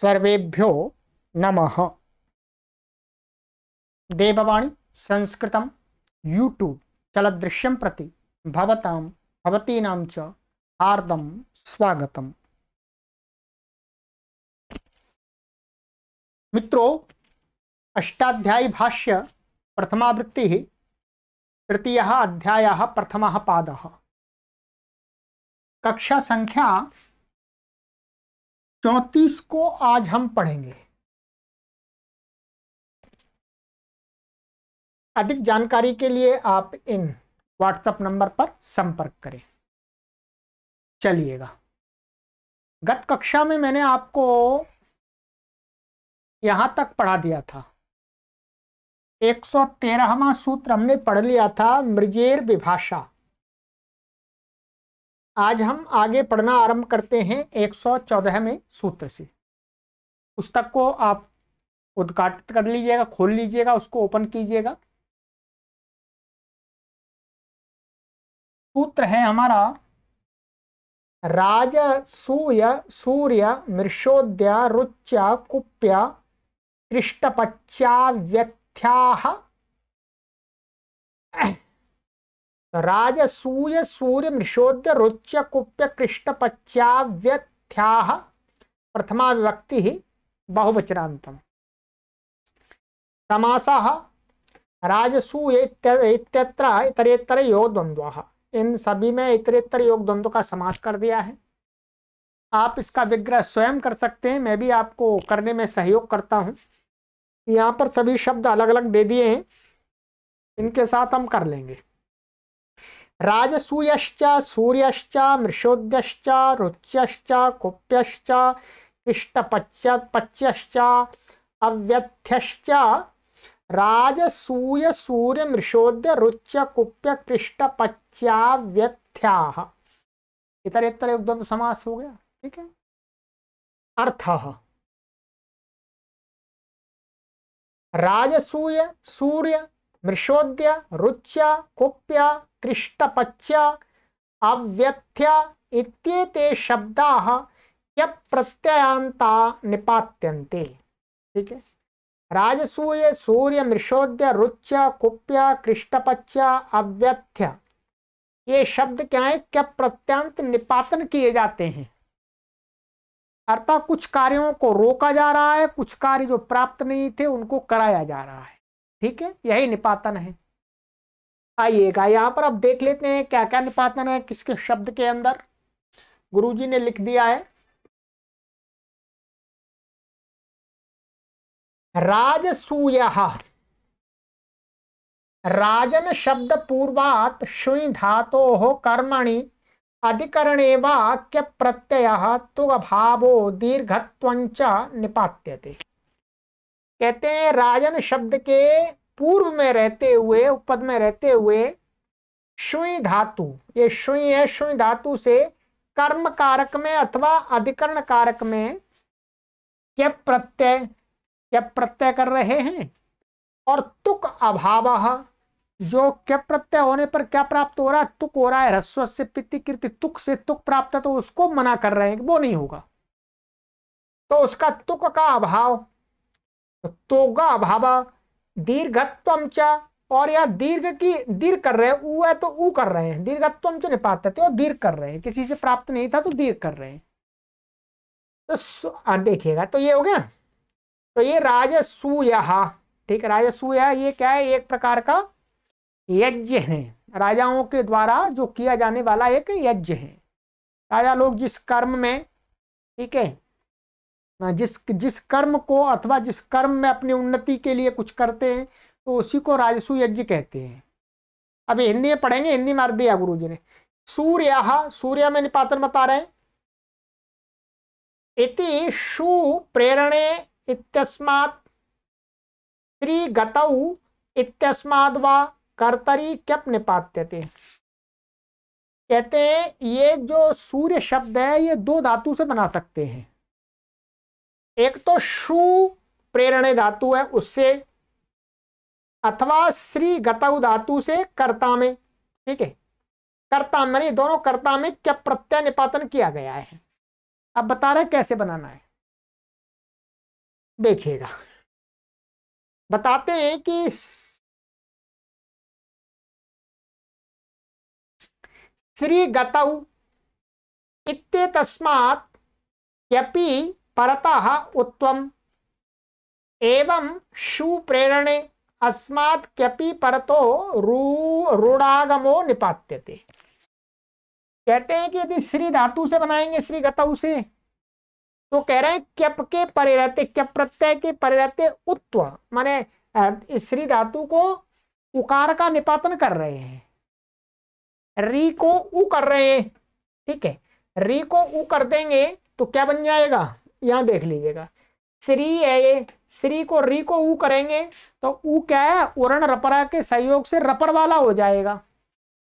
सर्वेभ्यो नमः देववाणी संस्कृत यूट्यूब चलदृश्य प्रति भवतां भवतीनां च हार्दं स्वागतम् मित्रों अष्टाध्यायी भाष्य तृतीय अध्याय प्रथम पाद कक्षा संख्या चौंतीस को आज हम पढ़ेंगे अधिक जानकारी के लिए आप इन व्हाट्सएप नंबर पर संपर्क करें चलिएगा गत कक्षा में मैंने आपको यहां तक पढ़ा दिया था 113वां सूत्र हमने पढ़ लिया था मृजेर विभाषा आज हम आगे पढ़ना आरंभ करते हैं एक सौ में सूत्र से पुस्तक को आप उद्घाटित कर लीजिएगा खोल लीजिएगा उसको ओपन कीजिएगा सूत्र है हमारा राज सूय सूर्य मृषोद्या रुच्या कुप्या कृष्टपच्चा व्यथ्या राजसूय सूर्य मृषोद्य रुच्य कुप्य कृष्ण पच्चाव्यथ्या प्रथमा विभक्ति बहुवचनातम समास राजसूय इत्यत्र इतरेतर योग द्वंद्व इन सभी में इतरेतर योग द्वंद्व का समास कर दिया है आप इसका विग्रह स्वयं कर सकते हैं मैं भी आपको करने में सहयोग करता हूँ यहाँ पर सभी शब्द अलग अलग दे दिए हैं इनके साथ हम कर लेंगे राजसूयश्च सूर्यश्च मृषोद्यश्च रुच्यश्च कुप्यश्च इष्टपच्य पच्यश्च अव्यथ्यश्च राजसूय सूर्य मृषोद्य रुच्य कुप्य कृष्ट पच्याव्यथ्या इतर इतर एक द्वंद्व समास हो गया ठीक है अर्थ राजसूय सूर्य वृषोद्य रुच्य कुप्य कृष्टपच्या अव्यथ्य इत्येते शब्दाः प्रत्ययांता निपात्यन्ते ठीक है राजसूय सूर्य मृषोद्य रुच्य कुप्य कृष्टपच्य अव्यथ्य ये शब्द क्या है क्या प्रत्यंत निपातन किए जाते हैं अर्थात कुछ कार्यों को रोका जा रहा है कुछ कार्य जो प्राप्त नहीं थे उनको कराया जा रहा है ठीक है यही निपातन है आइएगा यहाँ पर अब देख लेते हैं क्या क्या निपातन है किसके शब्द के अंदर गुरुजी ने लिख दिया है राजसूय राजन शब्द पूर्वात शुई धातो हो कर्मणि अधिकरणे वाक्य प्रत्यय तुग भावो दीर्घत्वंच निपात्यते कहते हैं राजन शब्द के पूर्व में रहते हुए उपद में रहते हुए शुई धातु ये शुई है शुई धातु से कर्म कारक में अथवा अधिकरण कारक में क्या प्रत्यय क्या प्रत्यय कर रहे हैं और तुक अभाव जो क्या प्रत्यय होने पर क्या प्राप्त हो रहा है तुक हो रहा है ह्रस्व से पितिकृति तुक से तुक प्राप्त है तो उसको मना कर रहे हैं वो नहीं होगा तो उसका तुक का अभाव तोगा अभाव दीर्घत्व च और या दीर्घ की दीर्घ कर रहे ऊ है तो ऊ कर रहे हैं दीर्घत्व च निपात थे और तो दीर्घ कर रहे हैं किसी से प्राप्त नहीं था तो दीर्घ कर रहे हैं तो देखिएगा तो ये हो गया तो ये राजसूयहा ठीक है राजसूया ये क्या है एक प्रकार का यज्ञ है राजाओं के द्वारा जो किया जाने वाला एक यज्ञ है राजा लोग जिस कर्म में ठीक है जिस जिस कर्म को अथवा जिस कर्म में अपनी उन्नति के लिए कुछ करते हैं तो उसी को राजसु यज्ञ कहते हैं अब हिंदी में पढ़ेंगे हिंदी मार दिया गुरु जी ने सूर्य सूर्य में निपातन बता रहे हैं इति शु प्रेरणे इत्यस्मात् स्त्री गतऊ इत्यस्माद व कर्तरी क्यप निपात्यते कहते हैं ये जो सूर्य शब्द है ये दो धातु से बना सकते हैं एक तो शु प्रेरणे धातु है उससे अथवा श्री गतु धातु से कर्ता में ठीक है कर्ता मैंने दोनों कर्ता में क्या प्रत्यय निपातन किया गया है अब बता रहे कैसे बनाना है देखिएगा बताते हैं कि श्री इत इतस्मात् यपि परतः उत्तम एवं शुप्रेरणे अस्मात् क्यपि परतो रू रूढ़ागमो निपात्यते कहते हैं कि यदि श्री धातु से बनाएंगे श्री गतऊ से तो कह रहे हैं क्यप के परे रहते क्यप प्रत्यय के परे रहते उत्व माने श्री धातु को उकार का निपातन कर रहे हैं री को ऊ कर रहे हैं ठीक है री को ऊ कर देंगे तो क्या बन जाएगा यहां देख लीजिएगा श्री है ये श्री को री को ऊ करेंगे तो ऊ क्या है उरण रपरा के सहयोग से रपर वाला हो जाएगा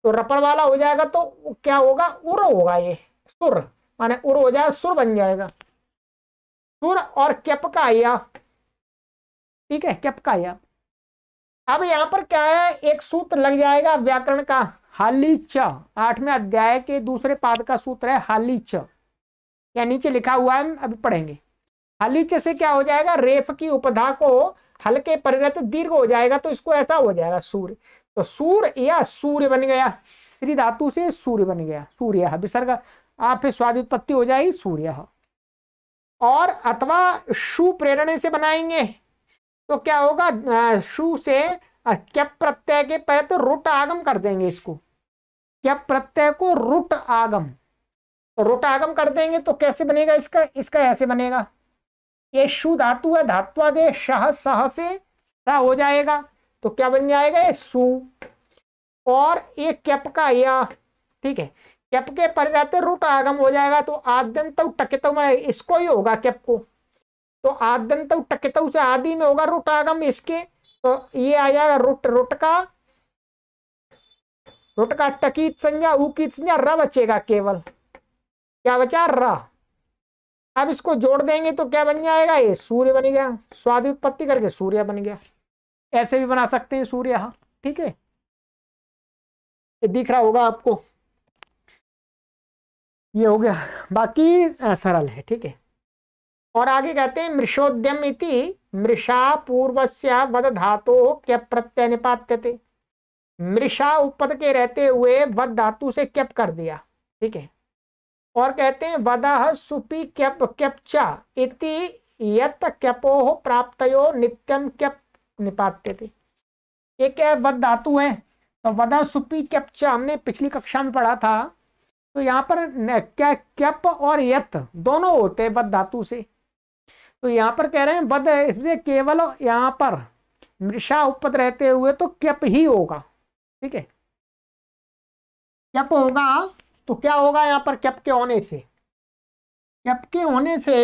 तो रपर वाला हो जाएगा तो क्या होगा उर होगा ये सुर माने उर हो जाए सुर बन जाएगा सुर और कैप का आया ठीक है कैप का आया अब यहां पर क्या है एक सूत्र लग जाएगा व्याकरण का हाली आठवें अध्याय के दूसरे पाद का सूत्र है हाली या नीचे लिखा हुआ है अभी पढ़ेंगे हलीच से क्या हो जाएगा रेफ की उपधा को हल्के परिणत दीर्घ हो जाएगा तो इसको ऐसा हो जाएगा सूर्य तो सूर्य या सूर्य बन गया श्री धातु से सूर्य बन गया सूर्य विसर्ग आप फिर स्वादुत्पत्ति हो जाएगी सूर्य और अथवा शु प्रेरणे से बनाएंगे तो क्या होगा शु से क्या प्रत्यय के पहले तो रुट आगम कर देंगे इसको क्या प्रत्यय को रुट आगम तो रोटागम कर देंगे तो कैसे बनेगा इसका इसका ऐसे बनेगा ये शु धातु है धात्वादे शह सह से सा हो जाएगा तो क्या बन जाएगा ये सु और ये कैप का या ठीक है कैप के पर जाते रूट आगम हो जाएगा तो आद्यंत टकित इसको ही होगा कैप को तो आद्यंत टकित से आदि में होगा रूट आगम इसके तो ये आ जाएगा रुट रुट का रुट का टकीत संज्ञा उकीत संज्ञा र बचेगा केवल क्या बचा रा अब इसको जोड़ देंगे तो क्या बन जाएगा ये सूर्य बन गया स्वादी उत्पत्ति करके सूर्य बन गया ऐसे भी बना सकते हैं सूर्य हाँ ठीक है ये दिख रहा होगा आपको ये हो गया बाकी सरल है ठीक है और आगे कहते हैं मृषोद्यम इति मृषा पूर्व वद धातु क्यप प्रत्यय निपात्य मृषा उपद के रहते हुए वध धातु से क्यप कर दिया ठीक है और कहते हैं वदह सुपी कैप कैप्चा इति यत क्यपोह प्राप्तयो नित्यम कैप निपात्य थे एक क्या है वध धातु है तो वदा सुपी कैप्चा हमने पिछली कक्षा में पढ़ा था तो यहाँ पर क्या कैप और यत दोनों होते हैं वध धातु से तो यहाँ पर कह रहे हैं वध इसलिए केवल यहाँ पर मृषा उपद रहते हुए तो कैप ही होगा ठीक है क्यप होगा तो क्या होगा यहां पर कैप के होने से कैप के होने से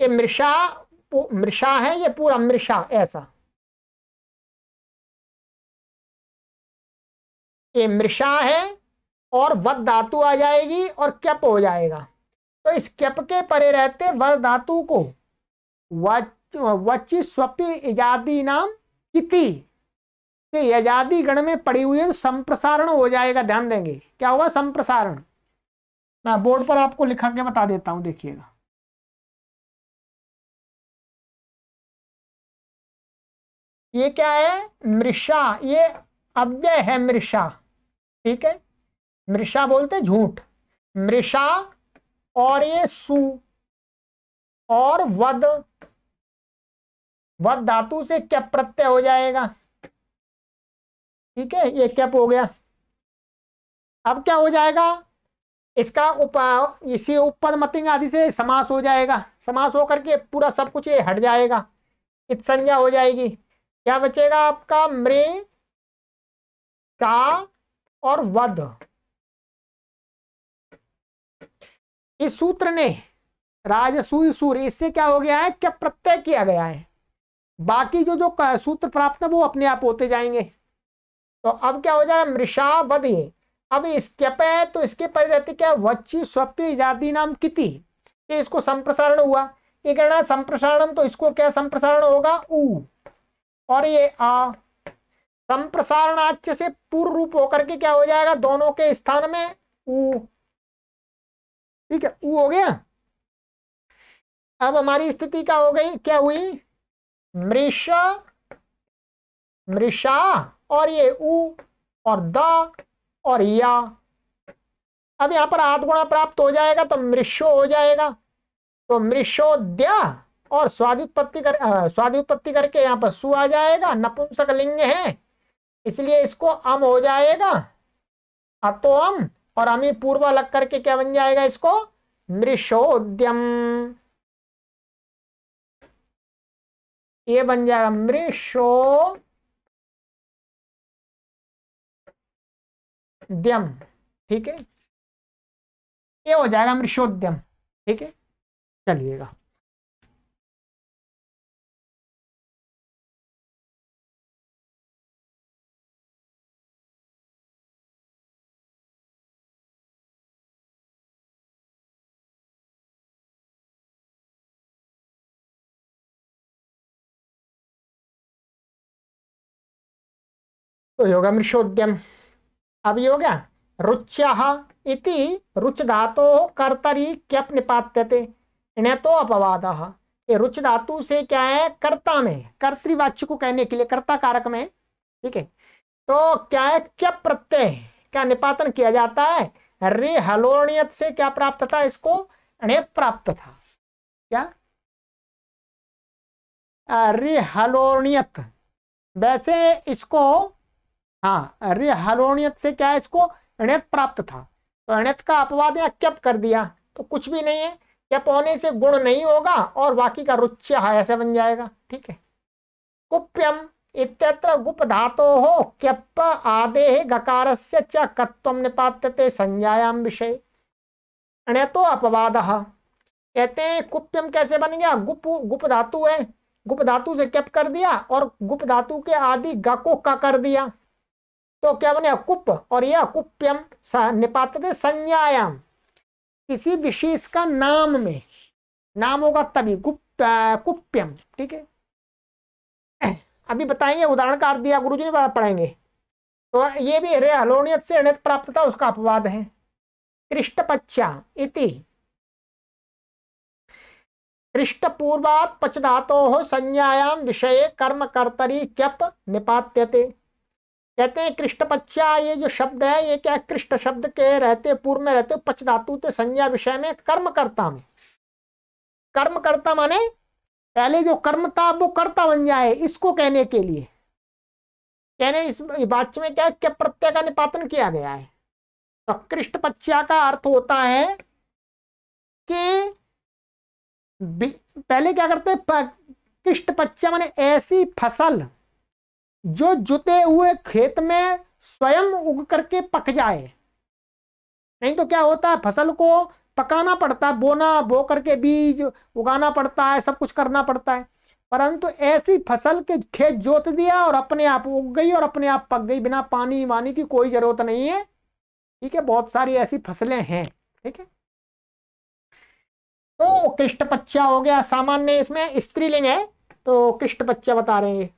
ये मृषा मृषा है ये पूरा मृषा ऐसा ये मृषा है और वध धातु आ जाएगी और कैप हो जाएगा तो इस कैप के परे रहते वध धातु को वच वच स्वपी इजादी नाम किति कि यजादी गण में पड़ी हुई है संप्रसारण हो जाएगा ध्यान देंगे क्या होगा संप्रसारण मैं बोर्ड पर आपको लिखा के बता देता हूं देखिएगा ये क्या है मृषा ये अव्यय है मृषा ठीक है मृषा बोलते झूठ मृषा और ये सु और वध वध धातु से क्या प्रत्यय हो जाएगा ठीक है ये कैप हो गया अब क्या हो जाएगा इसका उपा इसी ऊपर मपिंग आदि से समास हो जाएगा समास होकर के पूरा सब कुछ ये हट जाएगा इत संज्ञा हो जाएगी क्या बचेगा आपका मृ का और वध इस सूत्र ने राजसूय सूर्य इससे क्या हो गया है क्या प्रत्यय किया गया है बाकी जो जो सूत्र प्राप्त है वो अपने आप होते जाएंगे तो अब क्या हो जाए मृषावधि अब स्केप है तो इसके पर रहती क्या वच्ची स्वप्ति जाति नाम किति ये इसको संप्रसारण हुआ ये कहना संप्रसारण तो इसको क्या संप्रसारण होगा उ और ये आ आच्य से पूर्व रूप होकर के क्या हो जाएगा दोनों के स्थान में उ ठीक है उ हो गया अब हमारी स्थिति क्या हो गई क्या हुई मृषा मृषा और ये ऊ और द और या अब यहां पर गुणा प्राप्त हो जाएगा तो मृषो हो जाएगा तो मृष्योद्या और स्वादुत्पत्ति कर स्वादुत्पत्ति करके यहां पर सु आ जाएगा नपुंसक लिंग है इसलिए इसको अम हो जाएगा अतो अम और अमी पूर्वा लग करके क्या बन जाएगा इसको मृषोद्यम ये बन जाएगा मृषो द्यम ठीक है ये हो जाएगा मृषोद्यम ठीक है चलिएगा तो योगा मृषोद्यम अब ये हो गया रुच्या इति रुच धातो कर्तरी क्यप निपात्यते इन्हें तो अपवाद ये रुच धातु से क्या है कर्ता में कर्तवाच्य को कहने के लिए कर्ता कारक में ठीक है तो क्या है क्या प्रत्यय क्या निपातन किया जाता है रे हलोणियत से क्या प्राप्त था इसको प्राप्त था क्या रे हलोणियत वैसे इसको हाँ अरे हलोणियत से क्या है इसको अणियत प्राप्त था तो अणियत का अपवाद या क्यप कर दिया तो कुछ भी नहीं है क्यप होने से गुण नहीं होगा और बाकी का रुच्य ऐसे बन जाएगा ठीक है कुप्यम इत्यत्र गुप धातो हो क्यप आदे गकार से च निपात्यते संज्ञायाम विषय अणतो अपवाद कहते हैं कुप्यम कैसे बन गया गुप गुप धातु है गुप धातु से क्यप कर दिया और गुप धातु के आदि ग को का कर दिया तो क्या बने अकुप और यह अकुप्यम निपात संज्ञायाम किसी विशेष का नाम में नाम होगा तभी गुप्त कुप्यम ठीक है अभी बताएंगे उदाहरण का अर्थ दिया गुरु जी ने पढ़ेंगे तो ये भी रे हलोणियत से अणित प्राप्त था उसका अपवाद है कृष्टपच्छा इति कृष्टपूर्वात पचधातो संज्ञायाम विषय कर्म कर्तरी क्यप निपात्यते कहते हैं कृष्ण पच्चा ये जो शब्द है ये क्या कृष्ण शब्द के रहते पूर्व में रहते पच धातु ते संज्ञा विषय में कर्म करता हूं कर्म करता माने पहले जो कर्म था वो कर्ता बन जाए इसको कहने के लिए कहने इस वाच्य में क्या क्या प्रत्यय का निपातन किया गया है तो कृष्ण पच्चा का अर्थ होता है कि पहले क्या करते कृष्ण पच्चा माने ऐसी फसल जो जुते हुए खेत में स्वयं उग करके पक जाए नहीं तो क्या होता है फसल को पकाना पड़ता है बोना बो करके बीज उगाना पड़ता है सब कुछ करना पड़ता है परंतु ऐसी फसल के खेत जोत दिया और अपने आप उग गई और अपने आप पक गई बिना पानी वानी की कोई जरूरत नहीं है ठीक है बहुत सारी ऐसी फसलें हैं ठीक है तो कृष्ण बच्चा हो गया सामान्य इसमें स्त्रीलिंग है तो कृष्ण बच्चा बता रहे हैं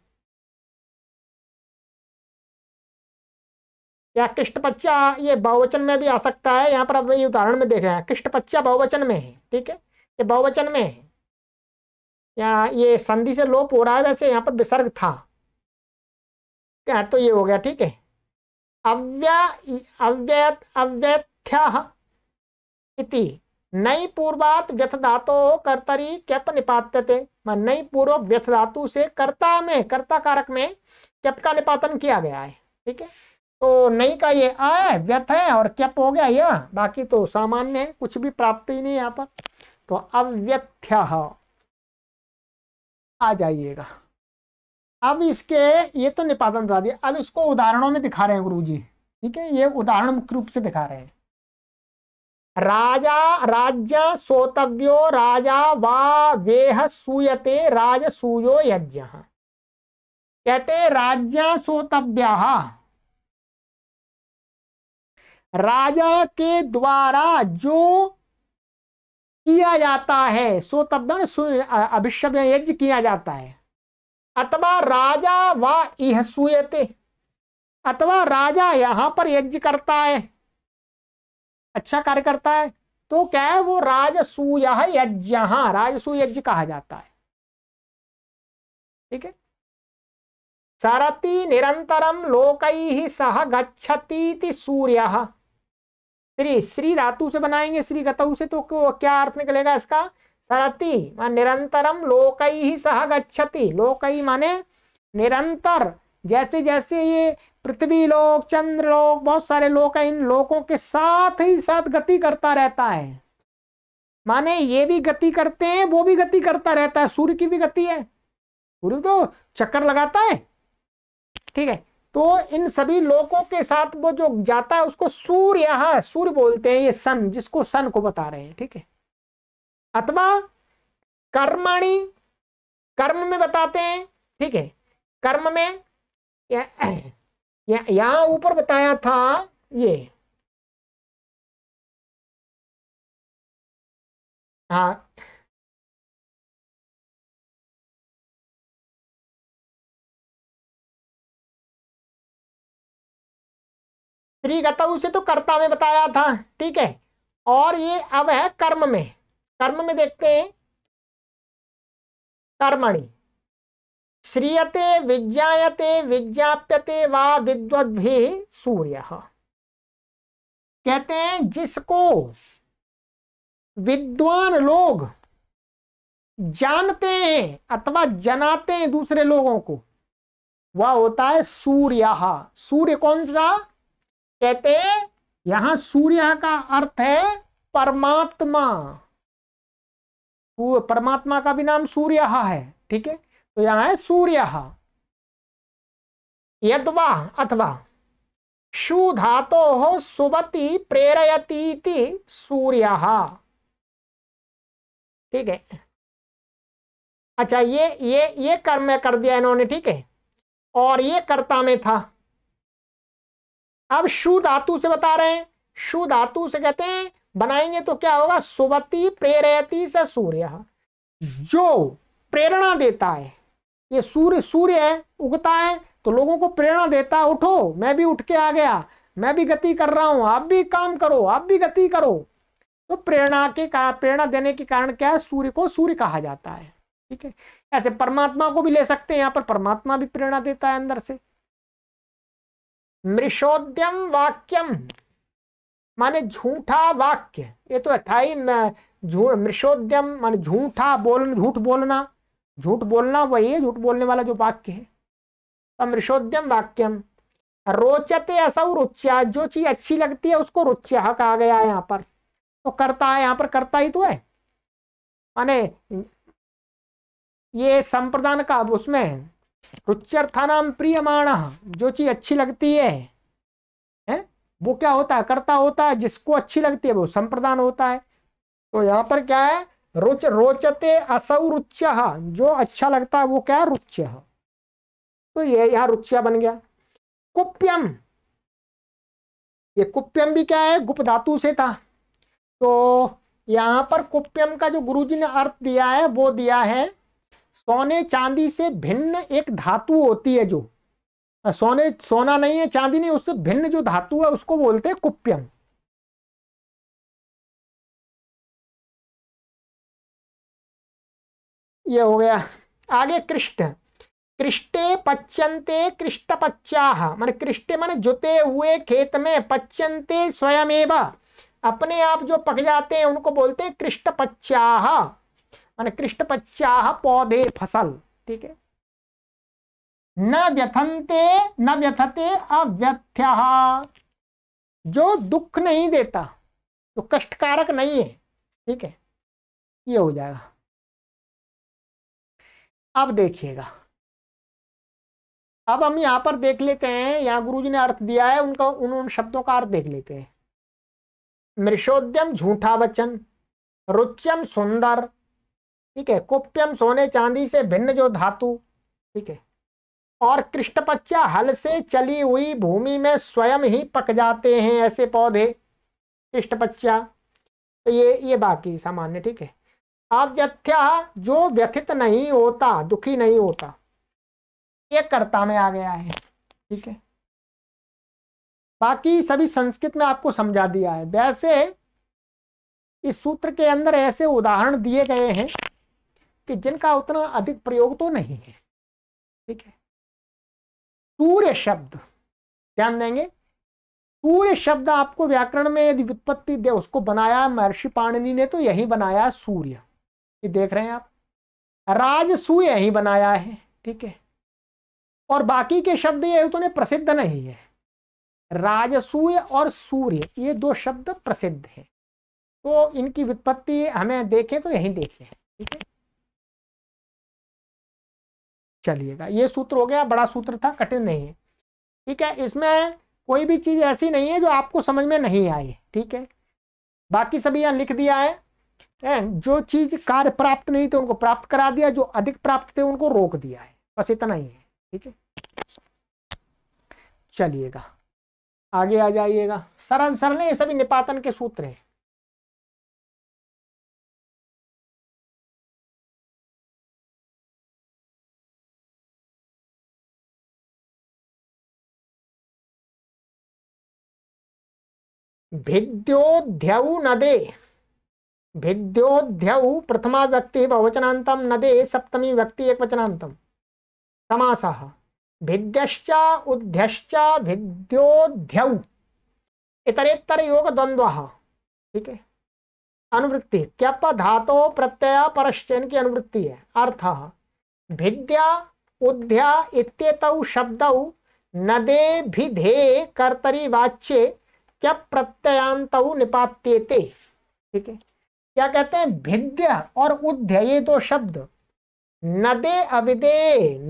या किष्ट पच्चा ये बहुवचन में भी आ सकता है यहाँ पर आप ये उदाहरण में देख रहे हैं किष्ट पच्चा बहुवचन में है ठीक है ये बहुवचन में है या ये संधि से लोप हो रहा है वैसे यहाँ पर विसर्ग था क्या तो ये हो गया ठीक है अव्य अव्यय अव्यथ्या इति नई पूर्वात व्यथ धातो कर्तरी कैप थे नई पूर्व व्यथ धातु से कर्ता में कर्ता कारक में कैप का निपातन किया गया है ठीक है तो नहीं का ये आ है व्यथ है और क्यप हो गया यह बाकी तो सामान्य है कुछ भी प्राप्त ही नहीं यहाँ पर तो अव्यथ्या आ जाइएगा अब इसके ये तो निपातन बता दिया अब इसको उदाहरणों में दिखा रहे हैं गुरु जी ठीक है ये उदाहरण मुख्य रूप से दिखा रहे हैं राजा राज्य सोतव्यो राजा वा वेह सूयते राजसूयो यज्ञ कहते राज्य सोतव्या राजा के द्वारा जो किया जाता है सो तब अभिषेक यज्ञ किया जाता है अथवा राजा व इह सुयते अथवा राजा यहाँ पर यज्ञ करता है अच्छा कार्य करता है तो क्या है वो राजसूय यज्ञ हाँ, राजसूय यज्ञ कहा जाता है ठीक है सरती निरंतरम लोक सह गच्छती सूर्य श्री श्री धातु से बनाएंगे श्री गतु से तो क्या अर्थ निकलेगा इसका सरति मान निरंतरम लोकई ही सह गच्छति लोकई माने निरंतर जैसे जैसे ये पृथ्वी लोक चंद्र लोक बहुत सारे लोक है इन लोकों के साथ ही साथ गति करता रहता है माने ये भी गति करते हैं वो भी गति करता रहता है सूर्य की भी गति है सूर्य तो चक्कर लगाता है ठीक है तो इन सभी लोगों के साथ वो जो जाता है उसको सूर्य सूर्य बोलते हैं ये सन जिसको सन को बता रहे हैं ठीक है अथवा कर्मणि कर्म में बताते हैं ठीक है कर्म में यहां ऊपर बताया था ये हाँ थ्री उसे तो कर्ता में बताया था ठीक है और ये अब है कर्म में कर्म में देखते हैं कर्मणि श्रीयते विज्ञाते विज्ञाप्यते व भी सूर्य कहते हैं जिसको विद्वान लोग जानते हैं अथवा जनाते हैं दूसरे लोगों को वह होता है सूर्य सूर्य कौन सा कहते यहां सूर्य का अर्थ है परमात्मा परमात्मा का भी नाम सूर्य है ठीक है तो यहां है सूर्य यदवा अथवा शु धातो हो सुबति प्रेरयती सूर्य ठीक है अच्छा ये ये ये कर्म कर दिया इन्होंने ठीक है और ये कर्ता में था अब शु धातु से बता रहे हैं शु धातु से कहते हैं बनाएंगे तो क्या होगा सुबती प्रेरती से सूर्य हम्म। जो प्रेरणा देता है ये सूर्य सूर्य है उगता है तो लोगों को प्रेरणा देता है उठो मैं भी उठ के आ गया मैं भी गति कर रहा हूं आप भी काम करो आप भी गति करो तो प्रेरणा के कारण प्रेरणा देने के कारण क्या है सूर्य को सूर्य कहा जाता है ठीक है ऐसे परमात्मा को भी ले सकते हैं यहाँ पर परमात्मा भी प्रेरणा देता है अंदर से मृषोद्यम वाक्यम माने झूठा वाक्य ये तो था ही मृषोद्यम माने झूठा बोलना झूठ बोलना झूठ बोलना वही है झूठ बोलने वाला जो वाक्य है मृषोद्यम वाक्यम रोचते असौ रुच्या जो चीज अच्छी लगती है उसको रुच्या कहा गया है यहाँ पर तो करता है यहाँ पर करता ही तो है माने ये संप्रदान का उसमें रुच्यर्थानाम प्रियमाण जो चीज अच्छी लगती है हैं वो क्या होता है करता होता है जिसको अच्छी लगती है वो संप्रदान होता है तो यहाँ पर क्या है रुच रोचते असौ रुच्य जो अच्छा लगता है वो क्या है रुच्य तो ये यहाँ रुच्य बन गया कुप्यम ये कुप्यम भी क्या है गुप धातु से था तो यहाँ पर कुप्यम का जो गुरुजी ने अर्थ दिया है वो दिया है सोने चांदी से भिन्न एक धातु होती है जो सोने सोना नहीं है चांदी नहीं उससे भिन्न जो धातु है उसको बोलते हैं कुप्यम ये हो गया आगे कृष्ण कृष्टे पच्यंते कृष्ट पच्चा मान कृष्टे मान जुते हुए खेत में पच्यंते स्वयं अपने आप जो पक जाते हैं उनको बोलते हैं कृष्ट पच्चा मान कृष्ण पच्चा पौधे फसल ठीक है न व्यथनते न व्यथते अव्यथ्य जो दुख नहीं देता जो कष्टकारक नहीं है ठीक है ये हो जाएगा अब देखिएगा अब हम यहां पर देख लेते हैं गुरु गुरुजी ने अर्थ दिया है उनका उन उन शब्दों का अर्थ देख लेते हैं मृषोद्यम झूठा वचन रुच्यम सुंदर ठीक है कुप्यम सोने चांदी से भिन्न जो धातु ठीक है और कृष्णपच्चा हल से चली हुई भूमि में स्वयं ही पक जाते हैं ऐसे पौधे कृष्णपच्चा तो ये ये बाकी सामान्य ठीक है अव्यथ्या जो व्यथित नहीं होता दुखी नहीं होता ये कर्ता में आ गया है ठीक है बाकी सभी संस्कृत में आपको समझा दिया है वैसे इस सूत्र के अंदर ऐसे उदाहरण दिए गए हैं कि जिनका उतना अधिक प्रयोग तो नहीं है ठीक है सूर्य शब्द ध्यान देंगे सूर्य शब्द आपको व्याकरण में यदि व्युत्पत्ति दे उसको बनाया महर्षि पाणिनि ने तो यही बनाया सूर्य ये देख रहे हैं आप राजसूय यही बनाया है ठीक है और बाकी के शब्द ये तो उतने प्रसिद्ध नहीं है राजसूय और सूर्य ये दो शब्द प्रसिद्ध हैं तो इनकी व्युत्पत्ति हमें देखें तो यही देखें ठीक है चलिएगा ये सूत्र हो गया बड़ा सूत्र था कठिन नहीं है ठीक है इसमें कोई भी चीज़ ऐसी नहीं है जो आपको समझ में नहीं आई ठीक है बाकी सभी यहाँ लिख दिया है जो चीज़ कार्य प्राप्त नहीं थे उनको प्राप्त करा दिया जो अधिक प्राप्त थे उनको रोक दिया है बस इतना ही है ठीक है चलिएगा आगे आ जाइएगा सरल सरल ये सभी निपातन के सूत्र हैं न नदे भिद्योध्यौ प्रथमा व्यक्ति न दे सप्तमी व्यक्ति एक वचना समास भिद्यश्च उद्यश्च भिद्योध्यौ इतरेतर योग द्वंद्व ठीक है अनुवृत्ति क्यप धातो प्रत्यय परश्चन की अनुवृत्ति है अर्थ भिद्या उद्या इत्येतौ शब्द नदे भिधे कर्तरी वाच्ये क्या प्रत्ययांत निपात्येते ठीक है क्या कहते हैं भिद्य और ये दो शब्द नदे अविदे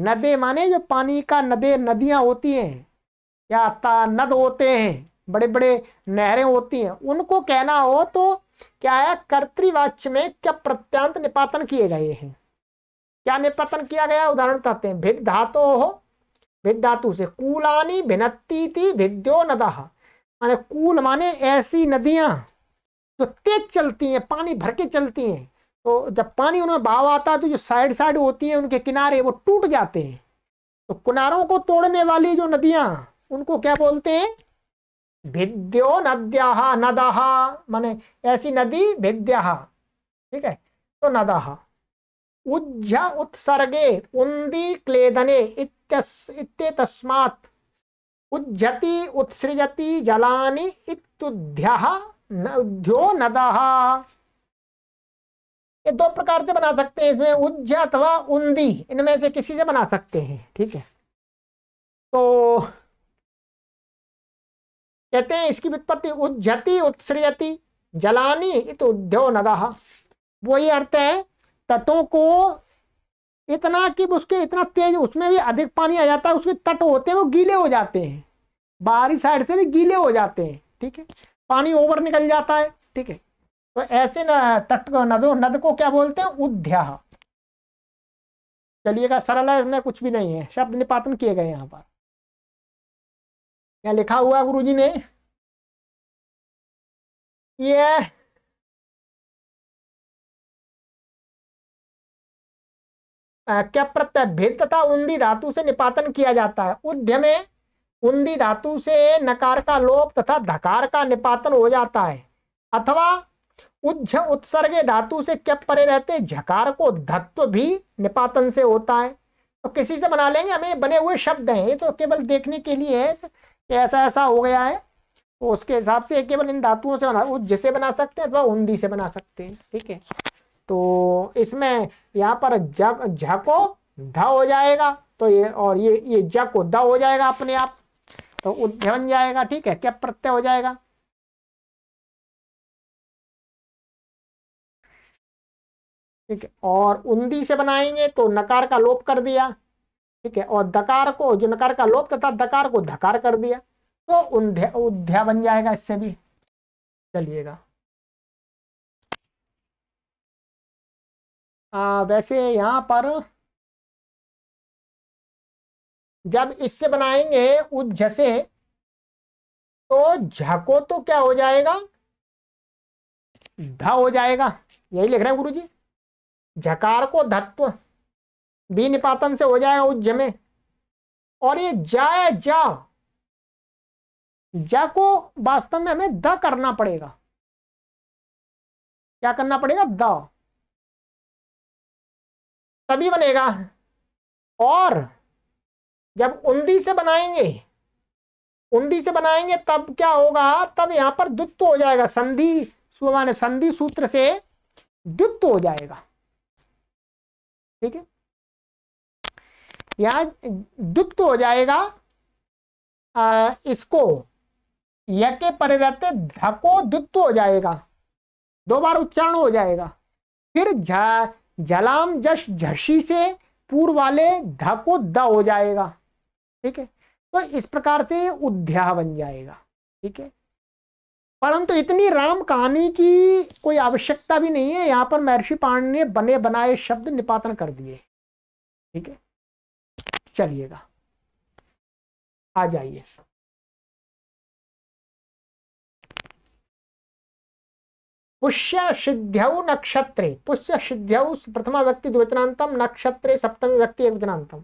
नदे माने जो पानी का नदे नदियां होती हैं या ता नद होते हैं बड़े बड़े नहरें होती हैं उनको कहना हो तो क्या है कर्तवाच्य में क्या प्रत्यांत निपातन किए गए हैं क्या निपातन किया गया उदाहरण कहते हैं भिद धातो हो भिद धातु से कूलानी भिनती थी भिद्यो नदह माने कूल माने ऐसी नदियाँ जो तेज चलती हैं पानी भर के चलती हैं तो जब पानी उनमें बहाव आता है तो जो साइड साइड होती हैं उनके किनारे वो टूट जाते हैं तो किनारों को तोड़ने वाली जो नदियाँ उनको क्या बोलते हैं भिद्यो नद्या नदाहा माने ऐसी नदी भिद्या ठीक है तो नदाहा उज्झ उत्सर्गे उन्दी क्लेदने इत्यस्मात् उज्जति उत्सृजति जलानि इत्युद्यः उद्यो ये दो प्रकार से बना सकते हैं इसमें उज्ज अथवा उन्दी इनमें से किसी से बना सकते हैं ठीक है तो कहते हैं इसकी व्युत्पत्ति उज्जति उत्सृजति जलानी इत उद्यो नदः वही अर्थ है तटों को इतना कि उसके इतना तेज उसमें भी अधिक पानी आ जाता है उसके तट होते हैं वो गीले हो जाते हैं बाहरी साइड से भी गीले हो जाते हैं ठीक है पानी ओवर निकल जाता है ठीक है तो ऐसे न, तट नदों नद को क्या बोलते हैं उद्या चलिएगा सरल है इसमें कुछ भी नहीं है शब्द निपातन किए गए यहाँ पर क्या लिखा हुआ गुरुजी ने यह क्या प्रत्यय भेद तथा उन्दी धातु से निपातन किया जाता है में उन्दी धातु से नकार का लोप तथा धकार का निपातन हो जाता है अथवा उज्ज उत्सर्गे धातु से क्या परे रहते झकार को धत्व भी निपातन से होता है तो किसी से बना लेंगे हमें बने हुए शब्द हैं ये तो केवल देखने के लिए है कि ऐसा ऐसा हो गया है तो उसके हिसाब से केवल इन धातुओं से बना उज्ज से बना सकते हैं अथवा उन्दी से बना सकते हैं ठीक है तो इसमें यहाँ पर जग झको ध हो जाएगा तो ये और ये ये ज को द हो जाएगा अपने आप तो उद्य बन जाएगा ठीक है क्या प्रत्यय हो जाएगा ठीक है और उन्दी से बनाएंगे तो नकार का लोप कर दिया ठीक है और दकार को जो नकार का लोप तथा दकार को धकार कर दिया तो उद्या बन जाएगा इससे भी चलिएगा आ, वैसे यहाँ पर जब इससे बनाएंगे उज्जसे तो झको तो क्या हो जाएगा ध हो जाएगा यही लिख रहे हैं गुरु जी झकार को धत्व बी निपातन से हो जाएगा उज्ज में और ये जा जा जा को वास्तव में हमें द करना पड़ेगा क्या करना पड़ेगा द तभी बनेगा और जब उंदी से बनाएंगे उंदी से बनाएंगे तब क्या होगा तब यहां पर द्वित्व हो जाएगा संधि माने संधि सूत्र से द्वित्व हो जाएगा ठीक है यहां द्वित्व हो जाएगा आ, इसको यके परे रहते धको द्वित्व हो जाएगा दो बार उच्चारण हो जाएगा फिर झा जलाम जश झशी से पूर्व वाले ध को द हो जाएगा ठीक है तो इस प्रकार से उद्या बन जाएगा ठीक है परंतु इतनी राम कहानी की कोई आवश्यकता भी नहीं है यहां पर महर्षि पाण ने बने बनाए शब्द निपातन कर दिए ठीक है चलिएगा आ जाइए पुष्य सिद्ध्यौ नक्षत्रे पुष्य सिद्ध्यौ प्रथमा व्यक्ति द्विवचनातम नक्षत्रे सप्तमी व्यक्ति एक वचनातम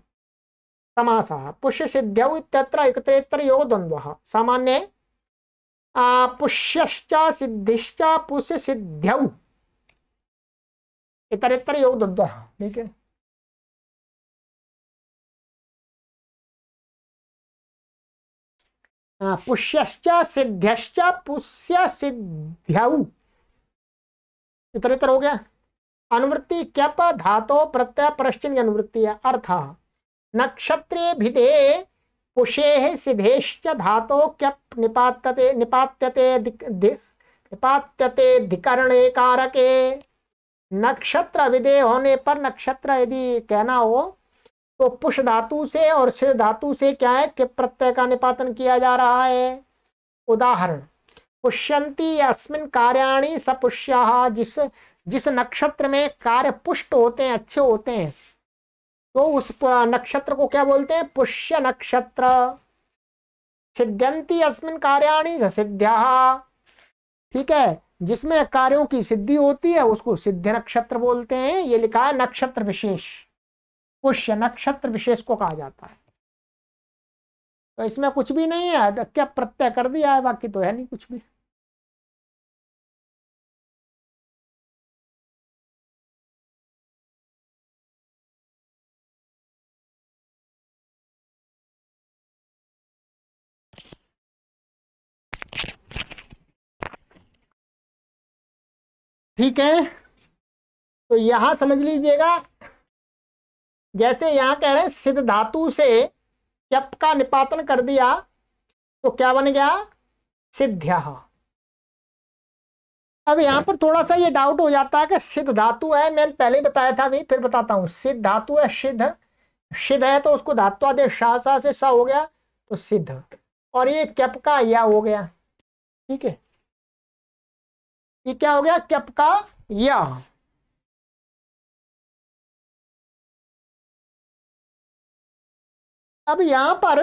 समास पुष्य सिद्ध्यौ इत्यत्र एकत्रेतर यो द्वंद्व सामान्य पुष्यश्च सिद्धिश्च पुष्य सिद्ध्यौ इतरेतर यो द्वंद्व ठीक है पुष्यश्च सिद्ध्यश्च पुष्य सिद्ध्यौ तरह हो गया अनुवृत्ति क्यप धातो प्रत्यय प्रश्चिन अनुवृत्ति है अर्थ हाँ। नक्षत्रे भिदे पुषे सिधेश्च धातो क्यप निपात्यते निपात्यते निपात्यते धिकरणे कारके नक्षत्र विधेय होने पर नक्षत्र यदि कहना हो तो पुष धातु से और सिद्ध धातु से क्या है कि प्रत्यय का निपातन किया जा रहा है उदाहरण पुष्यंती अस्मिन कार्याणी सपुष्या जिस जिस नक्षत्र में कार्य पुष्ट होते हैं अच्छे होते हैं तो उस नक्षत्र को क्या बोलते हैं पुष्य नक्षत्र सिद्धंती अस्मिन कार्याणी सिद्ध्या ठीक है जिसमें कार्यों की सिद्धि होती है उसको सिद्ध नक्षत्र बोलते हैं ये लिखा है नक्षत्र विशेष पुष्य नक्षत्र विशेष को कहा जाता है तो इसमें कुछ भी नहीं है तो क्या प्रत्यय कर दिया है बाकी तो है नहीं कुछ भी ठीक है तो यहां समझ लीजिएगा जैसे यहां कह रहे हैं सिद्ध धातु से यप का निपातन कर दिया तो क्या बन गया सिद्ध्या अब यहां पर थोड़ा सा ये डाउट हो जाता है कि सिद्ध धातु है मैंने पहले ही बताया था अभी फिर बताता हूं सिद्ध धातु है सिद्ध सिद्ध है तो उसको धातु आदि शाह शाह से सा हो गया तो सिद्ध और ये कैप का या हो गया ठीक है ये क्या हो गया कैप का या अब यहां पर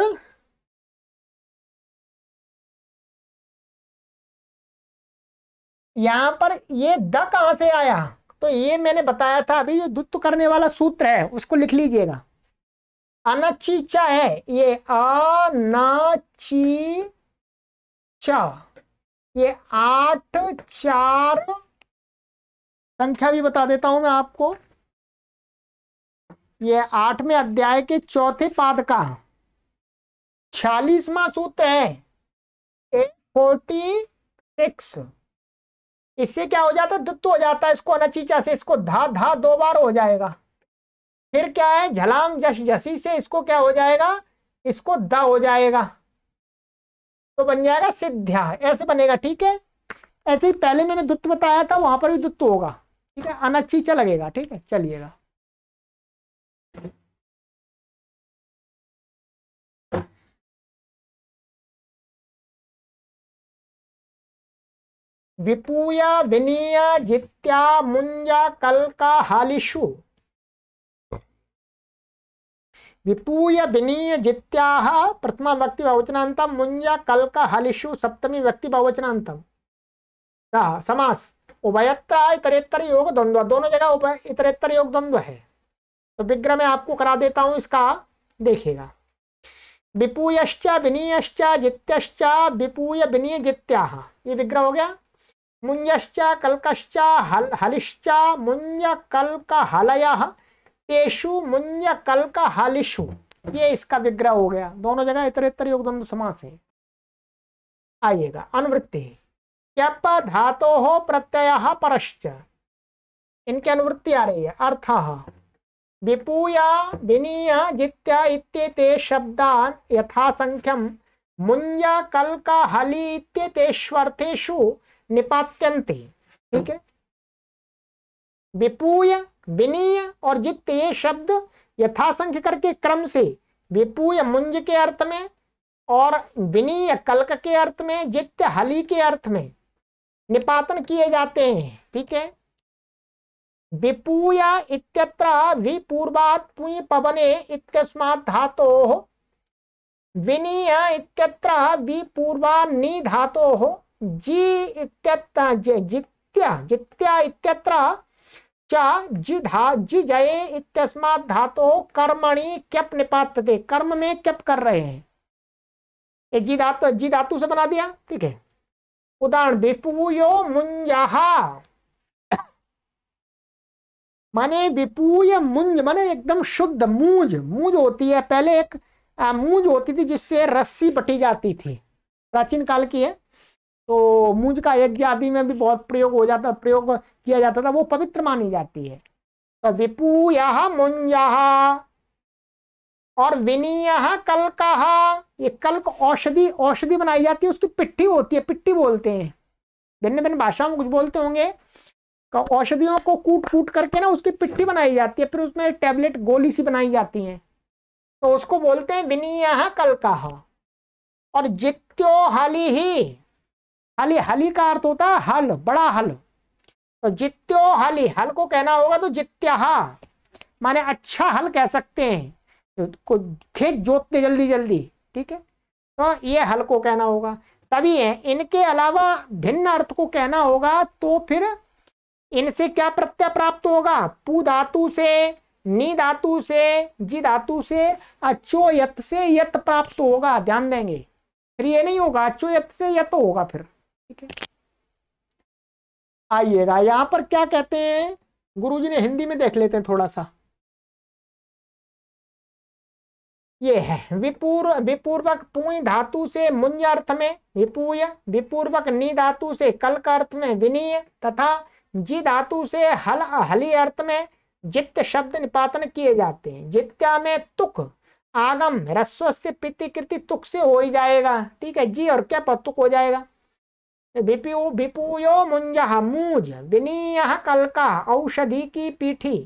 यहां पर ये द कहां से आया तो ये मैंने बताया था अभी जो दुत्व करने वाला सूत्र है उसको लिख लीजिएगा चा है ये चा ये आठ चार संख्या भी बता देता हूं मैं आपको ये आठवें अध्याय के चौथे पाद का छियालीसवा सूत्र है फोर्टी सिक्स इससे क्या हो जाता है दुत्त हो जाता है इसको अनचीचा से इसको धा धा दो बार हो जाएगा फिर क्या है झलाम जश जसी से इसको क्या हो जाएगा इसको द हो जाएगा तो बन जाएगा सिद्ध्या ऐसे बनेगा ठीक है ऐसे ही पहले मैंने दुत्त बताया था वहां पर भी दुत्त होगा ठीक है अनचीचा लगेगा ठीक है चलिएगा विपूय विनीय जित्या मुंज कलका हालिषु विपूय विनीय जित्या प्रथमा व्यक्ति बहुवचनांतम मुंज कलका हलिषु सप्तमी व्यक्ति बहुवचनांतम समास उभयत्र इतरेतर योग द्वंद्व दोनों जगह उभय इतरेतर योग द्वंद्व है तो विग्रह में आपको करा देता हूं इसका देखेगा विपूयश्च विनीयश्च जित्यश्च विपूय विनीय जित्या ये विग्रह हो गया मुंजश्चा कल्कश्च हल हलिश्चा मुंज हलिश्च हलय तेषु मुंज हलिषु ये इसका विग्रह हो गया दोनों जगह इतर इतर योग द्वंद समास है आइएगा अनुवृत्ति क्यप धातो हो प्रत्यय परश्च इनकी अनुवृत्ति आ रही है अर्थ विपूया विनीय जित्या इत्येते शब्दान यथासंख्यम मुंजा कल का हली इत्येतेष्वर्थेषु निपात्यंते ठीक है विपूय विनीय और जित ये शब्द यथासंख्य करके क्रम से विपूय मुंज के अर्थ में और विनीय कल्क के अर्थ में जित्य हली के अर्थ में निपातन किए जाते हैं ठीक है विपूय इत्यत्र विपूर्वात् पुय पवने इत्यस्मात् धातोः विनीय इत्यत्र विपूर्वा नि धातोः जी इत्यत्र जित्या जित्या इत्यत्र धा जी जिजये इत्यस्मात् धातो कर्मणि क्यप निपातते कर्म में क्यप कर रहे हैं ये जी धातु जी धातु से बना दिया ठीक है उदाहरण विपूयो मुंजहा माने विपूय मुंज माने एकदम शुद्ध मूज मूज होती है पहले एक मूज होती थी जिससे रस्सी बटी जाती थी प्राचीन काल की है तो मुंज का यज्ञ आदि में भी बहुत प्रयोग हो जाता प्रयोग किया जाता था वो पवित्र मानी जाती है तो विपूय मुंजा और विनीय कल ये कल्क औषधि औषधि बनाई जाती है उसकी पिट्ठी होती है पिट्टी बोलते हैं भिन्न भिन्न भाषाओं में कुछ बोलते होंगे तो औषधियों को कूट कूट करके ना उसकी पिट्ठी बनाई जाती है फिर उसमें टेबलेट गोली सी बनाई जाती है तो उसको बोलते हैं विनीय कल कहा और जित्यो हाली ही हली हली का अर्थ होता है हल बड़ा हल तो जित्यो हली हल को कहना होगा तो जित्याहा माने अच्छा हल कह सकते हैं तो खेत जोतते जल्दी जल्दी ठीक है तो ये हल को कहना होगा तभी है इनके अलावा भिन्न अर्थ को कहना होगा तो फिर इनसे क्या प्रत्यय प्राप्त होगा पू धातु से नी धातु से जी धातु से अचो यत से यत प्राप्त होगा ध्यान देंगे फिर ये नहीं होगा अचो यत से यत होगा फिर ठीक है आइएगा यहां पर क्या कहते हैं गुरुजी ने हिंदी में देख लेते हैं थोड़ा सा ये है विपूर विपूर्वक पुई धातु से मुंज अर्थ में विपूय विपूर्वक नी धातु से कल का अर्थ में विनीय तथा जी धातु से हल हली अर्थ में जित्य शब्द निपातन किए जाते हैं जित्या में तुक आगम रस्व से पितिकृति तुक से हो ही जाएगा ठीक है जी और क्या पर तुक हो जाएगा विपू मुंजह मूज विनीय कलका औषधि की पीठी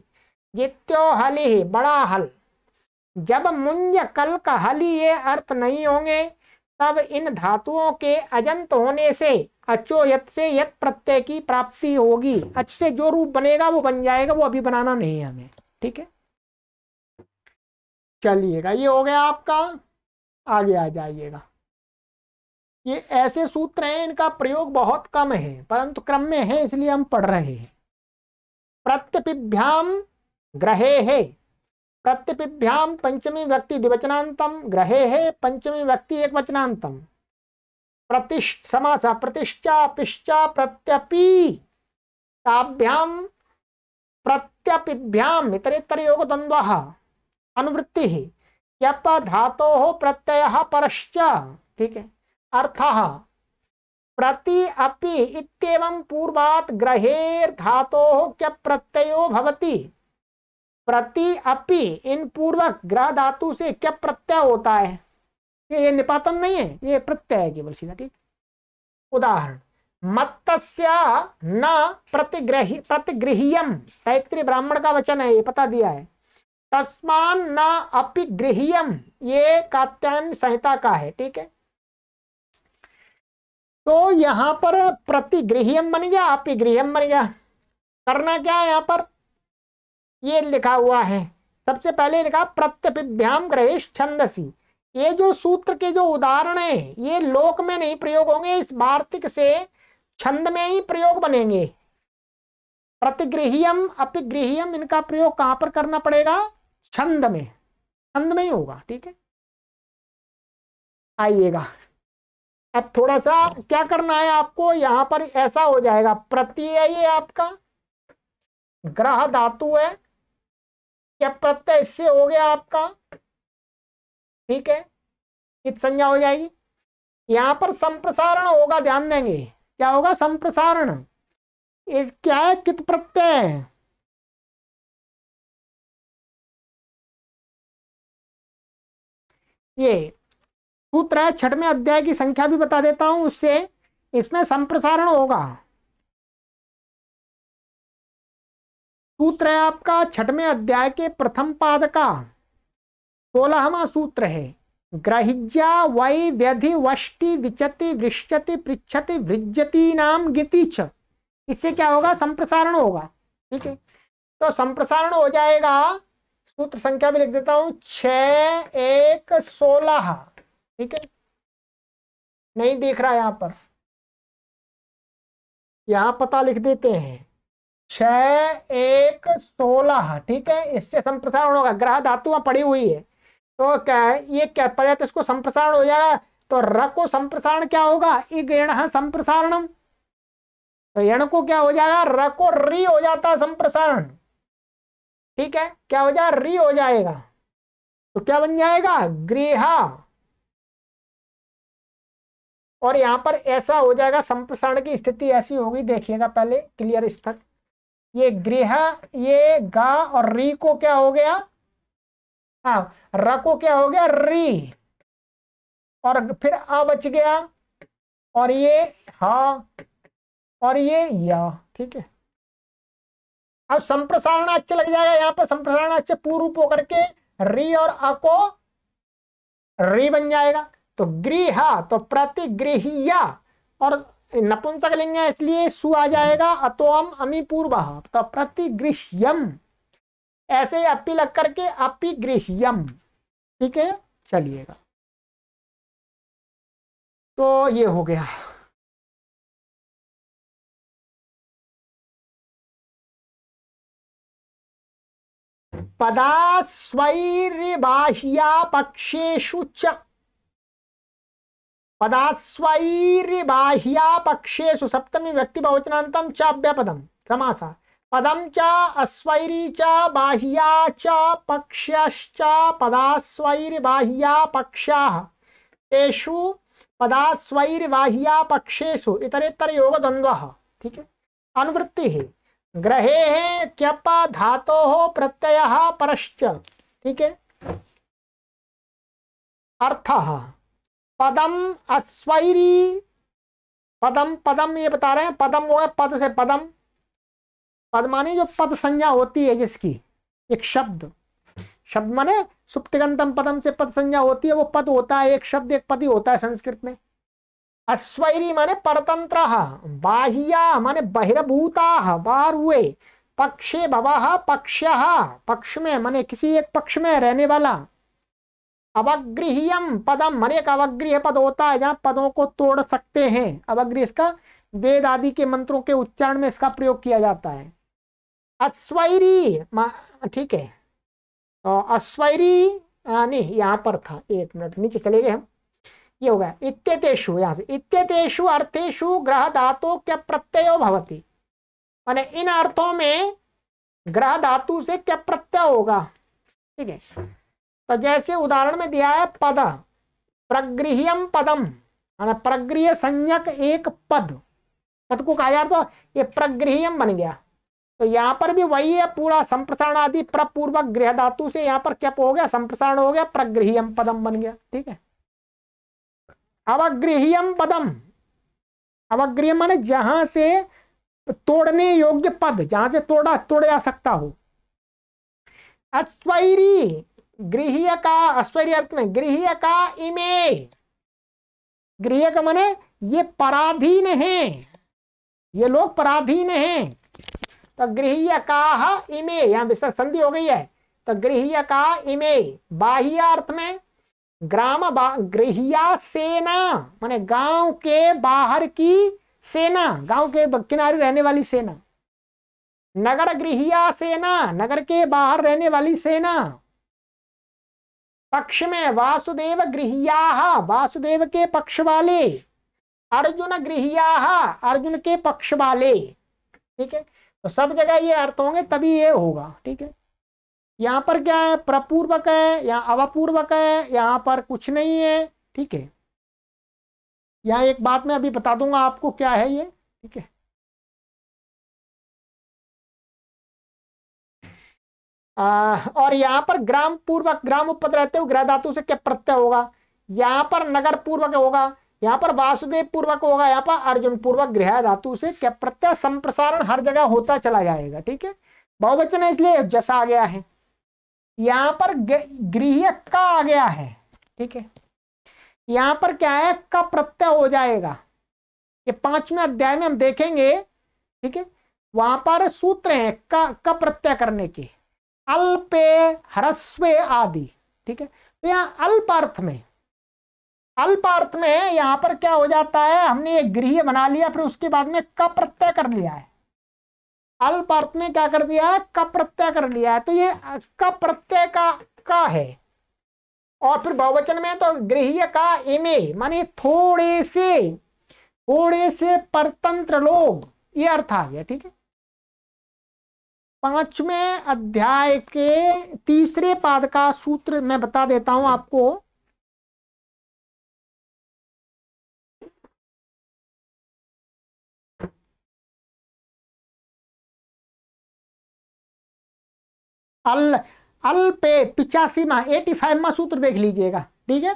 जित्यो हलि बड़ा हल जब मुंज कल हलि ये अर्थ नहीं होंगे तब इन धातुओं के अजंत होने से अचो यत से यत प्रत्यय की प्राप्ति होगी अच से जो रूप बनेगा वो बन जाएगा वो अभी बनाना नहीं है हमें ठीक है चलिएगा ये हो गया आपका आगे आ जाइएगा ये ऐसे सूत्र हैं इनका प्रयोग बहुत कम है परंतु क्रम में है इसलिए हम पढ़ रहे हैं प्रत्यपिभ्याम ग्रहे है प्रत्यपिभ्याम पंचमी व्यक्ति द्विवचनांतम ग्रहे है पंचमी व्यक्ति एक वचनांतम प्रतिष्ठ प्रतिष्ठा पिश्चा प्रत्यपि ताभ्याम प्रत्यपिभ्याम इतरेतर योग द्वंद्व अनुवृत्ति यप धातो प्रत्यय परश्च ठीक है अर्थ प्रति अपि इत्येवं ग्रहेर धातो क्य प्रत्ययो भवति प्रति अपि इन पूर्वक ग्रह धातु से क्या प्रत्यय होता है ये ये निपातन नहीं है ये प्रत्यय है केवल सीधा ठीक उदाहरण मत्स्य न प्रतिग्रही प्रतिगृहियम तैत्री ब्राह्मण का वचन है ये पता दिया है तस्मान न अपिगृह्यम ये कात्यायन संहिता का है ठीक है तो यहां पर प्रतिगृहियम बन गया अपिगृहियम बन गया करना क्या है यहाँ पर ये लिखा हुआ है सबसे पहले लिखा प्रत्यपिभ्याम ग्रहेश छंदसी ये जो सूत्र के जो उदाहरण है ये लोक में नहीं प्रयोग होंगे इस वार्तिक से छंद में ही प्रयोग बनेंगे प्रतिगृहियम अपिगृहियम इनका प्रयोग कहाँ पर करना पड़ेगा छंद में छंद में ही होगा ठीक है आइएगा अब थोड़ा सा क्या करना है आपको यहां पर ऐसा हो जाएगा प्रत्यय ये आपका ग्रह धातु है क्या प्रत्यय इससे हो गया आपका ठीक है इत संज्ञा हो जाएगी यहां पर संप्रसारण होगा ध्यान देंगे क्या होगा संप्रसारण इस क्या है कित प्रत्यय है ये सूत्र है छठवें अध्याय की संख्या भी बता देता हूं उससे इसमें संप्रसारण होगा सूत्र है आपका छठवें अध्याय के प्रथम पाद का सोलहवा सूत्र है ग्रहिज्या वै व्यधि वष्टि विचति वृश्चति पृछति वृज्जति नाम गितिच इससे क्या होगा संप्रसारण होगा ठीक है तो संप्रसारण हो जाएगा सूत्र संख्या भी लिख देता हूं छ एक सोलह ठीक है नहीं देख रहा यहां पर यहां पता लिख देते हैं छ एक सोलह ठीक है इससे संप्रसारण होगा ग्रह धातु पड़ी हुई है तो क्या है ये क्या पर्याप्त इसको संप्रसारण हो जाएगा तो र को संप्रसारण क्या होगा इगण संप्रसारण तो यण को क्या हो जाएगा र को री हो जाता संप्रसारण ठीक है क्या हो जाएगा री हो जाएगा तो क्या बन जाएगा गृह और यहाँ पर ऐसा हो जाएगा संप्रसारण की स्थिति ऐसी होगी देखिएगा पहले क्लियर स्थल ये गृह ये गा और री को क्या हो गया हाँ र को क्या हो गया री और फिर आ बच गया और ये हा और ये या ठीक है अब संप्रसारण अच्छे लग जाएगा यहाँ पर संप्रसारण अच्छे पूर्व होकर के री और अ को री बन जाएगा तो गृह तो प्रतिगृहिया और नपुंसक लिंग है इसलिए सु आ जाएगा अतोम अमी पूर्व तो प्रतिगृह्यम ऐसे अपी लग करके अपिगृह्यम ठीक है चलिएगा तो ये हो गया बाह्या पक्षेशु च पदास्वैर्बाह्यापक्षेषु सप्तमी व्यक्ति बहुवचनांतम च अव्यपदम पदम च अस्वैरी च बाह्या च पक्ष्यश्च पदास्वैर्बाह्यापक्षाः तेषु पदास्वैर्बाह्यापक्षेषु इतरेतर योग द्वंद्वः ठीक है अनुवृत्ति है ग्रहे है क्यप धातो प्रत्यय परश्च ठीक है अर्थ पदम अस्वैरी पदम पदम ये बता रहे हैं पदम वो है पद से पदम पद माने जो पद संज्ञा होती है जिसकी एक शब्द शब्द माने सुप्तगंतम पदम से पद संज्ञा होती है वो पद होता है एक शब्द एक पद ही होता है संस्कृत में अश्वैरी माने परतंत्र बाह्या माने बहिर्भूता बाहर हुए पक्षे भवा पक्ष पक्ष में माने किसी एक पक्ष में रहने वाला अवग्रहियम पदम एक अवग्रह पद होता है जहां पदों को तोड़ सकते हैं अवग्रह इसका वेद आदि के मंत्रों के उच्चारण में इसका प्रयोग किया जाता है अश्वरी ठीक है तो अश्वरी नहीं यहाँ पर था एक मिनट नीचे चले गए हम ये हो गया इत्यतेषु यहाँ से इत्यतेषु अर्थेशु ग्रह धातु क्या प्रत्यय भवती माने इन अर्थों में ग्रह धातु से क्या प्रत्यय होगा ठीक है तो जैसे उदाहरण में दिया है पद प्रगृह्यम पदम है प्रगृह संज्ञक एक पद पद को कहा जाए तो ये प्रगृह्यम बन गया तो यहां पर भी वही है पूरा संप्रसारण आदि प्रपूर्वक गृह धातु से यहां पर क्या हो गया संप्रसारण हो गया प्रगृह्यम पदम बन गया ठीक है अवगृह्यम पदम अवगृह माने जहां से तोड़ने योग्य पद जहां से तोड़ा तोड़ जा सकता हो अश्वैरी गृह का आश्चर्य अर्थ में गृह का इमे गृह का मने ये पराधीन है ये लोग पराधीन है तो गृह का इमे यहां विस्तार संधि हो गई है तो गृह का इमे बाह्य अर्थ में ग्राम गृहिया सेना माने गांव के बाहर की सेना गांव के किनारे रहने वाली सेना नगर गृहिया सेना नगर के बाहर रहने वाली सेना पक्ष में वासुदेव गृहिया वासुदेव के पक्ष वाले अर्जुन गृहिया अर्जुन के पक्ष वाले ठीक है तो सब जगह ये अर्थ होंगे तभी ये होगा ठीक है यहाँ पर क्या है प्रपूर्वक है यहाँ अवपूर्वक है यहाँ पर कुछ नहीं है ठीक है यहाँ एक बात मैं अभी बता दूंगा आपको क्या है ये ठीक है और यहां पर ग्राम पूर्वक ग्राम उपद रहते हुए ग्रह धातु से क्या प्रत्यय होगा यहां पर नगर पूर्वक होगा यहाँ पर वासुदेव पूर्वक होगा यहाँ पर अर्जुन पूर्वक गृह धातु से क्या प्रत्यय संप्रसारण हर जगह होता चला जाएगा ठीक है बहुवचन है इसलिए जसा आ गया है यहाँ पर गृह का आ गया है ठीक है यहाँ पर क्या है का प्रत्यय हो जाएगा ये पांचवें अध्याय में हम देखेंगे ठीक है वहां पर सूत्र है का का प्रत्यय करने के अल्पे हरस्वे आदि ठीक है तो अल्प अर्थ में अल्प अर्थ में यहां पर क्या हो जाता है हमने एक गृह बना लिया फिर उसके बाद में कप प्रत्यय कर लिया है अल्प अर्थ में क्या कर दिया है कप प्रत्यय कर लिया है तो ये कप प्रत्यय का का है और फिर बहुवचन में तो गृह का इमे माने थोड़े से थोड़े से परतंत्र लोग ये अर्थ आ गया ठीक है पांचवें अध्याय के तीसरे पाद का सूत्र मैं बता देता हूं आपको अल अल पे मा एटी फाइव मा सूत्र देख लीजिएगा ठीक है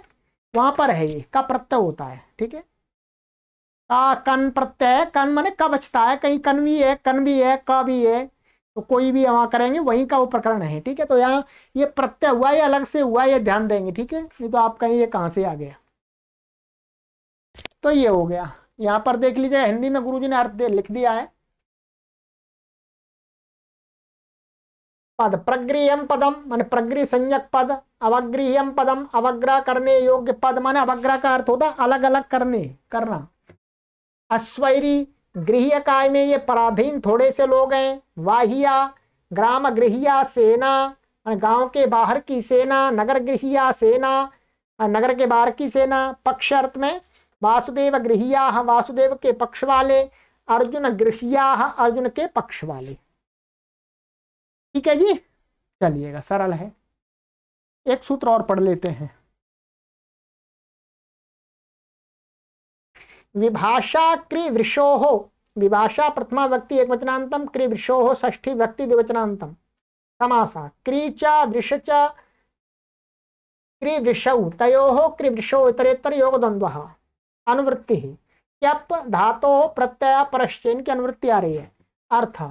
वहां पर है ये का प्रत्यय होता है ठीक है का कन प्रत्यय कन माने का बचता है कहीं कन भी है कन भी है क भी है तो कोई भी वहाँ करेंगे वहीं का वो प्रकरण है ठीक है तो यहाँ ये प्रत्यय हुआ या अलग से हुआ ये ध्यान देंगे ठीक है नहीं तो आप कहीं ये कहाँ से आ गया तो ये हो गया यहाँ पर देख लीजिएगा हिंदी में गुरुजी ने अर्थ लिख दिया है पद प्रग्रीयम पदम मान प्रग्री संयक पद अवग्रीयम पदम अवग्रह करने योग्य पद माने अवग्रह का अर्थ होता अलग अलग करने करना अश्वरी गृह काय में ये पराधीन थोड़े से लोग हैं वाहिया ग्राम गृहिया सेना गांव के बाहर की सेना नगर गृहिया सेना नगर के बाहर की सेना पक्ष अर्थ में वासुदेव गृहिया वासुदेव के पक्ष वाले अर्जुन गृहिया अर्जुन के पक्ष वाले ठीक है जी चलिएगा सरल है एक सूत्र और पढ़ लेते हैं विभाषा क्रिवृषो विभाषा प्रथमा व्यक्ति एक वचनांतम क्रिवृषो ष्ठी व्यक्ति द्विवचनांतम समासा क्रीच क्री क्रिवृषौ तयो वृषो इतरेतर योग द्वंद्व अनुवृत्ति क्यप धातो प्रत्यय परश्चेन की अनुवृत्ति आ रही है अर्थ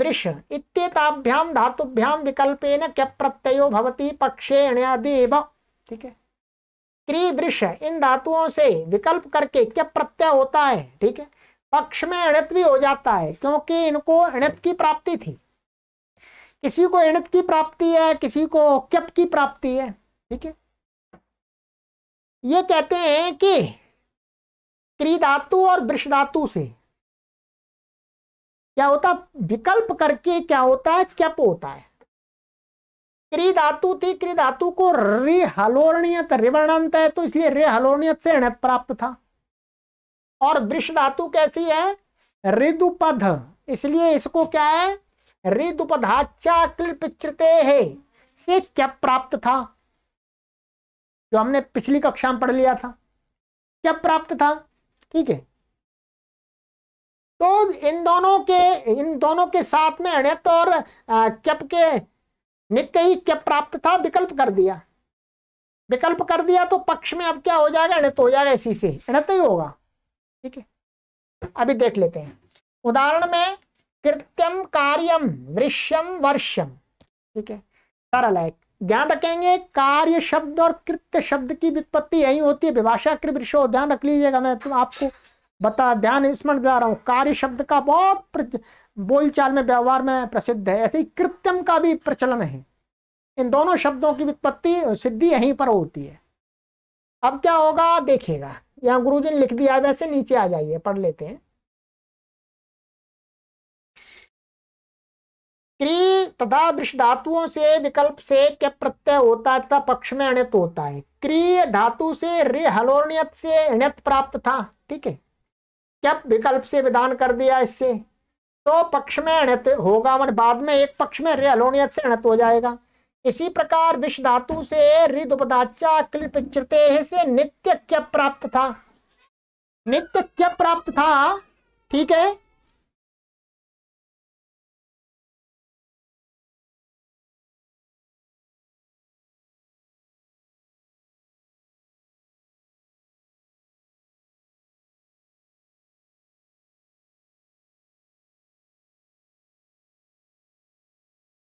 वृष इत्येताभ्याम धातुभ्याम विकल्पेन क्यप प्रत्ययो भवती पक्षे अण्यादि ठीक है त्रिवृष इन धातुओं से विकल्प करके क्या प्रत्यय होता है ठीक है पक्ष में अणित भी हो जाता है क्योंकि इनको अणित की प्राप्ति थी किसी को इणित की प्राप्ति है किसी को क्यप की प्राप्ति है ठीक है ये कहते हैं कि त्रिधातु और वृष धातु से क्या होता विकल्प करके क्या होता है क्यप होता है क्रिधातु थी क्रिधातु को रे हलोरणियत रिवर्णंत है तो इसलिए रे हलोरणियत से ऋण प्राप्त था और वृष धातु कैसी है ऋदुपध इसलिए इसको क्या है ऋदुपधाचा है से क्या प्राप्त था जो हमने पिछली कक्षा में पढ़ लिया था क्या प्राप्त था ठीक है तो इन दोनों के इन दोनों के साथ में अणित और कप के नित्य ही क्या प्राप्त था विकल्प कर दिया विकल्प कर दिया तो पक्ष में अब क्या हो जाएगा अणित हो जाएगा इसी से अणित ही होगा ठीक है अभी देख लेते हैं उदाहरण में कृत्यम कार्यम वृश्यम वर्षम ठीक है सारा लायक ध्यान रखेंगे कार्य शब्द और कृत्य शब्द की व्युत्पत्ति यही होती है विभाषा कृ वृक्ष ध्यान रख लीजिएगा मैं तुम तो आपको बता ध्यान स्मरण दिला रहा हूँ कार्य शब्द का बहुत बोलचाल में व्यवहार में प्रसिद्ध है ऐसे ही कृत्यम का भी प्रचलन है इन दोनों शब्दों की उत्पत्ति सिद्धि यहीं पर होती है अब क्या होगा देखिएगा यहाँ गुरु जी ने लिख दिया वैसे नीचे आ जाइए पढ़ लेते हैं क्री तथा वृक्ष धातुओं से विकल्प से क्या प्रत्यय होता है तथा पक्ष में अणित होता है क्रिय धातु से रे हलोर्णियत से अणित प्राप्त था ठीक है क्या विकल्प से विधान कर दिया इससे तो पक्ष में अणित होगा मन बाद में एक पक्ष में रेलोनियत से अणित हो जाएगा इसी प्रकार विष धातु से रिद उपदाचा चृते से नित्य क्या प्राप्त था नित्य क्या प्राप्त था ठीक है